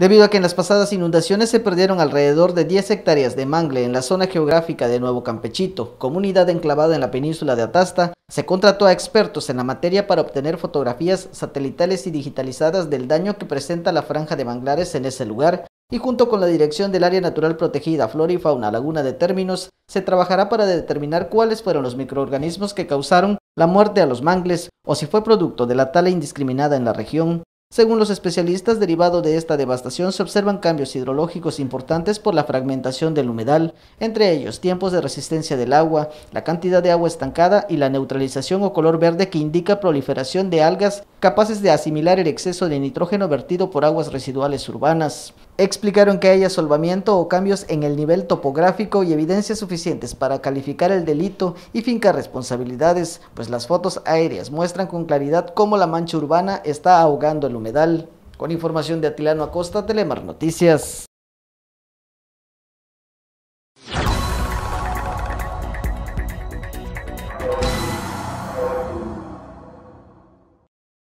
debido a que en las pasadas inundaciones se perdieron alrededor de 10 hectáreas de mangle en la zona geográfica de Nuevo Campechito, comunidad enclavada en la península de Atasta, se contrató a expertos en la materia para obtener fotografías satelitales y digitalizadas del daño que presenta la franja de manglares en ese lugar y junto con la Dirección del Área Natural Protegida Flora y Fauna Laguna de Términos, se trabajará para determinar cuáles fueron los microorganismos que causaron la muerte a los mangles o si fue producto de la tala indiscriminada en la región según los especialistas, derivado de esta devastación se observan cambios hidrológicos importantes por la fragmentación del humedal, entre ellos tiempos de resistencia del agua, la cantidad de agua estancada y la neutralización o color verde que indica proliferación de algas capaces de asimilar el exceso de nitrógeno vertido por aguas residuales urbanas. Explicaron que hay asolvamiento o cambios en el nivel topográfico y evidencias suficientes para calificar el delito y fincar responsabilidades, pues las fotos aéreas muestran con claridad cómo la mancha urbana está ahogando el humedal. Con información de Atilano Acosta, Telemar Noticias.